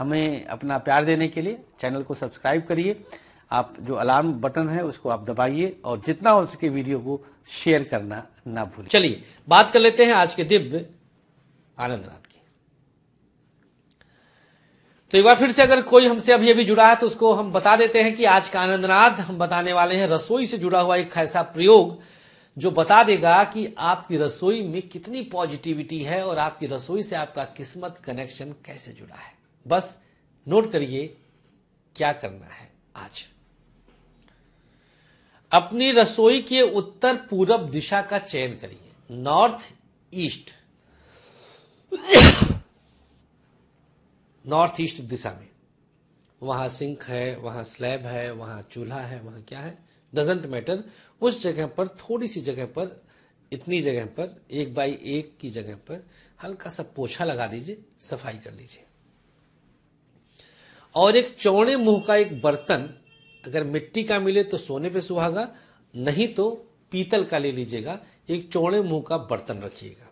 हमें अपना प्यार देने के लिए चैनल को सब्सक्राइब करिए आप जो अलार्म बटन है उसको आप दबाइए और जितना हो सके वीडियो को शेयर करना ना भूलें चलिए बात कर लेते हैं आज के दिव्य आनंद रात की तो एक बार फिर से अगर कोई हमसे अभी अभी जुड़ा है तो उसको हम बता देते हैं कि आज का आनंदनाथ हम बताने वाले हैं रसोई से जुड़ा हुआ एक ऐसा प्रयोग जो बता देगा कि आपकी रसोई में कितनी पॉजिटिविटी है और आपकी रसोई से आपका किस्मत कनेक्शन कैसे जुड़ा है बस नोट करिए क्या करना है आज अपनी रसोई के उत्तर पूरब दिशा का चयन करिए नॉर्थ ईस्ट नॉर्थ ईस्ट दिशा में वहां सिंक है वहां स्लैब है वहां चूल्हा है वहां क्या है डजेंट मैटर उस जगह पर थोड़ी सी जगह पर इतनी जगह पर एक बाई एक की जगह पर हल्का सा पोछा लगा दीजिए सफाई कर लीजिए और एक चौड़े मुंह का एक बर्तन अगर मिट्टी का मिले तो सोने पे सुहागा नहीं तो पीतल का ले लीजिएगा एक चौड़े मुंह का बर्तन रखिएगा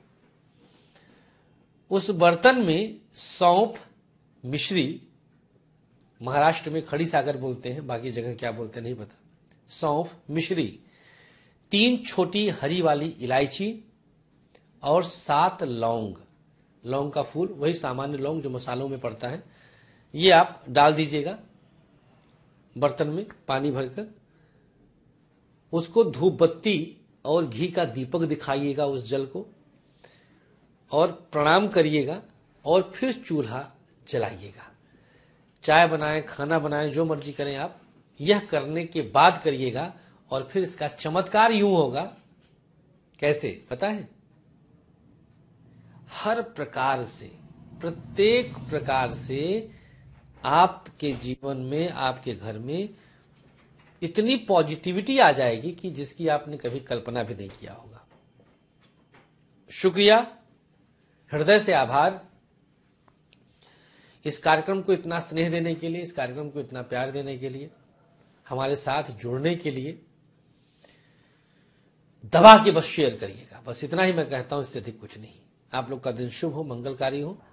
उस बर्तन में सौंप मिश्री महाराष्ट्र में खड़ी सागर बोलते हैं बाकी जगह क्या बोलते हैं नहीं पता सौंफ मिश्री तीन छोटी हरी वाली इलायची और सात लौंग लौंग का फूल वही सामान्य लौंग जो मसालों में पड़ता है ये आप डाल दीजिएगा बर्तन में पानी भरकर उसको धूप बत्ती और घी का दीपक दिखाइएगा उस जल को और प्रणाम करिएगा और फिर चूल्हा जलाइएगा चाय बनाएं खाना बनाएं जो मर्जी करें आप यह करने के बाद करिएगा और फिर इसका चमत्कार यूं होगा कैसे पता है हर प्रकार से प्रत्येक प्रकार से आपके जीवन में आपके घर में इतनी पॉजिटिविटी आ जाएगी कि जिसकी आपने कभी कल्पना भी नहीं किया होगा शुक्रिया हृदय से आभार इस कार्यक्रम को इतना स्नेह देने के लिए इस कार्यक्रम को इतना प्यार देने के लिए हमारे साथ जुड़ने के लिए दबा के बस शेयर करिएगा बस इतना ही मैं कहता हूं इससे अधिक कुछ नहीं आप लोग का दिन शुभ हो मंगलकारी हो